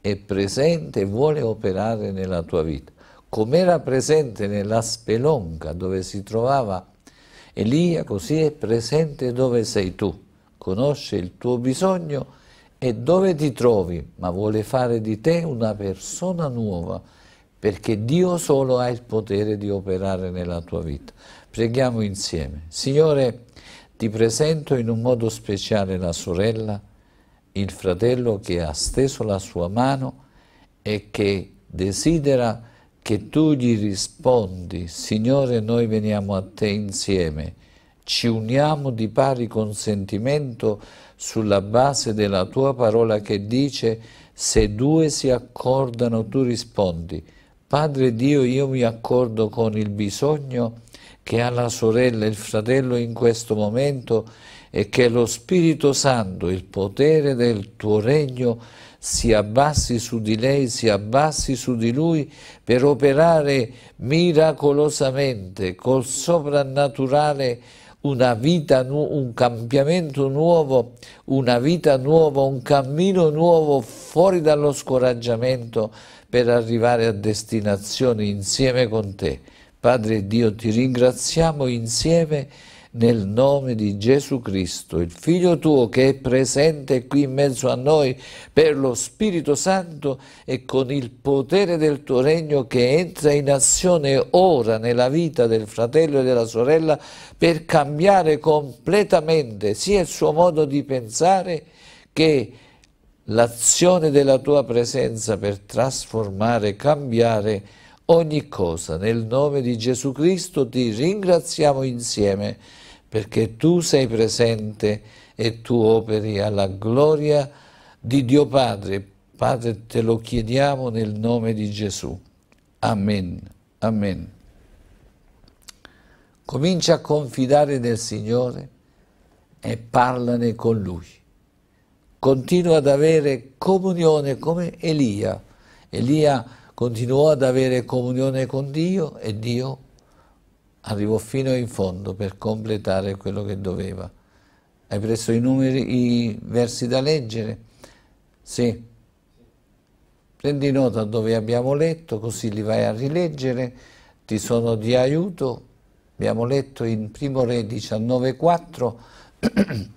Speaker 1: è presente e vuole operare nella tua vita. Com'era presente nella spelonca dove si trovava Elia, così è presente dove sei tu conosce il tuo bisogno e dove ti trovi, ma vuole fare di te una persona nuova, perché Dio solo ha il potere di operare nella tua vita. Preghiamo insieme. Signore, ti presento in un modo speciale la sorella, il fratello che ha steso la sua mano e che desidera che tu gli rispondi, Signore, noi veniamo a te insieme ci uniamo di pari consentimento sulla base della tua parola che dice se due si accordano tu rispondi. Padre Dio, io mi accordo con il bisogno che ha la sorella e il fratello in questo momento e che lo Spirito Santo, il potere del tuo regno, si abbassi su di lei, si abbassi su di lui per operare miracolosamente col soprannaturale una vita, un cambiamento nuovo, una vita nuova, un cammino nuovo fuori dallo scoraggiamento per arrivare a destinazione insieme con te. Padre Dio, ti ringraziamo insieme nel nome di Gesù Cristo, il Figlio tuo che è presente qui in mezzo a noi per lo Spirito Santo e con il potere del tuo regno che entra in azione ora nella vita del fratello e della sorella per cambiare completamente sia il suo modo di pensare che l'azione della tua presenza per trasformare, cambiare ogni cosa. Nel nome di Gesù Cristo ti ringraziamo insieme perché tu sei presente e tu operi alla gloria di Dio Padre. Padre, te lo chiediamo nel nome di Gesù. Amen. Amen. Comincia a confidare nel Signore e parlane con Lui. Continua ad avere comunione come Elia. Elia continuò ad avere comunione con Dio e Dio arrivò fino in fondo per completare quello che doveva. Hai preso i numeri, i versi da leggere? Sì. Prendi nota dove abbiamo letto, così li vai a rileggere, ti sono di aiuto. Abbiamo letto in Primo Re 19.4,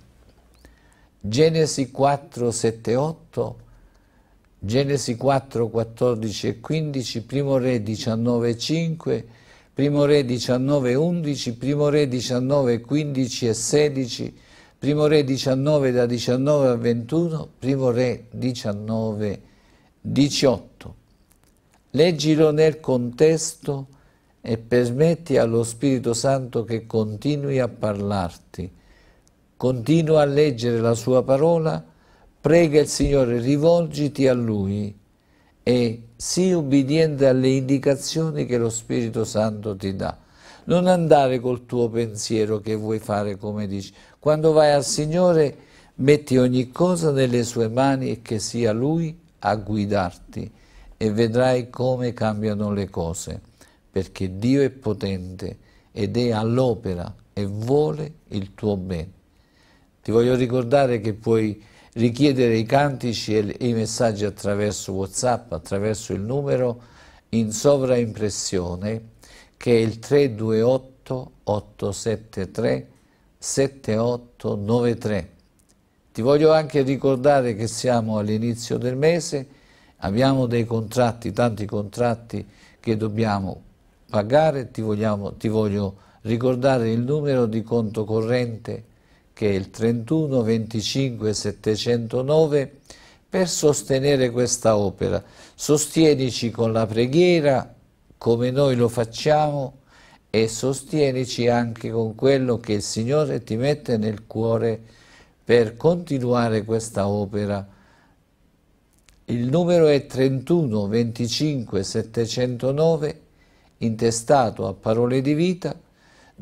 Speaker 1: Genesi 4, 7, 8, Genesi 4, 14 e 15, Primo Re 19, e 5, Primo Re 19, e 11, Primo Re 19, e 15 e 16, Primo Re 19 da 19 a 21, Primo Re 19, 18. Leggilo nel contesto e permetti allo Spirito Santo che continui a parlarti. Continua a leggere la sua parola prega il Signore, rivolgiti a Lui e sii ubbidiente alle indicazioni che lo Spirito Santo ti dà. Non andare col tuo pensiero che vuoi fare come dici. Quando vai al Signore, metti ogni cosa nelle sue mani e che sia Lui a guidarti e vedrai come cambiano le cose, perché Dio è potente ed è all'opera e vuole il tuo bene. Ti voglio ricordare che puoi richiedere i cantici e i messaggi attraverso Whatsapp, attraverso il numero in sovraimpressione che è il 328 873 7893. Ti voglio anche ricordare che siamo all'inizio del mese, abbiamo dei contratti, tanti contratti che dobbiamo pagare, ti, vogliamo, ti voglio ricordare il numero di conto corrente che è il 31 25 709 per sostenere questa opera. Sostienici con la preghiera come noi lo facciamo e sostienici anche con quello che il Signore ti mette nel cuore per continuare questa opera. Il numero è 31 25 709 intestato a parole di vita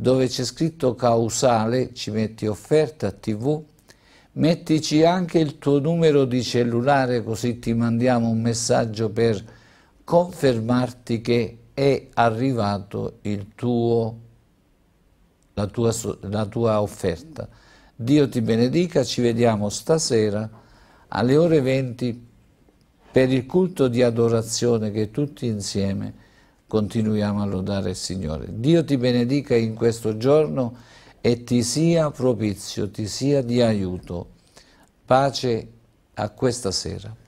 Speaker 1: dove c'è scritto causale ci metti offerta tv, mettici anche il tuo numero di cellulare così ti mandiamo un messaggio per confermarti che è arrivato tuo, la, tua, la tua offerta. Dio ti benedica, ci vediamo stasera alle ore 20 per il culto di adorazione che tutti insieme continuiamo a lodare il Signore. Dio ti benedica in questo giorno e ti sia propizio, ti sia di aiuto. Pace a questa sera.